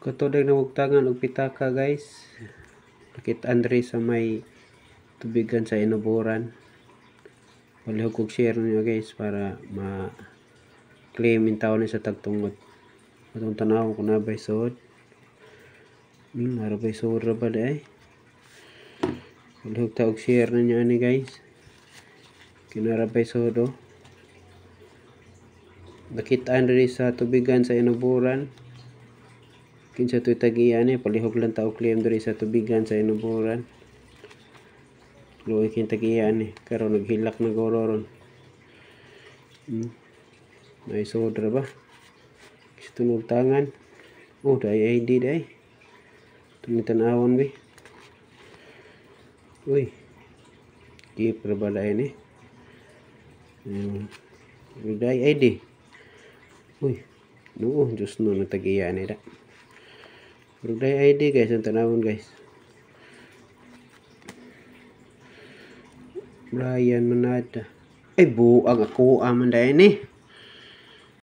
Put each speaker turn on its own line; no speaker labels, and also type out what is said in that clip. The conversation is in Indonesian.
katudag na hugtangan og pitaka guys nakit Andre sa may tubigan sa inuburan palihog kog share niyo guys para ma claim in tao ni sa tagtungod atong tanaw ko na bay sod hmm, mara bay sod ra ba eh palihog taog share niyo ani guys kinara bay sod oh nakit Andre sa tubigan sa inuburan kinsa satu tagian eh palihog lang ta og claim diri sa tubigan sa inuburan luoy kin tagiyan eh karon naghilak na gororon hmm. may sodra ba tunog tangan oh dai ID day tunitan awon bi uy keep rabala ini um, day ID uy Nuh, na tagiyan natagiyan da. Rugday ya, ID guys ang tanawon guys. Brian Manada. Eh bu, ako aman dahil ini. Eh.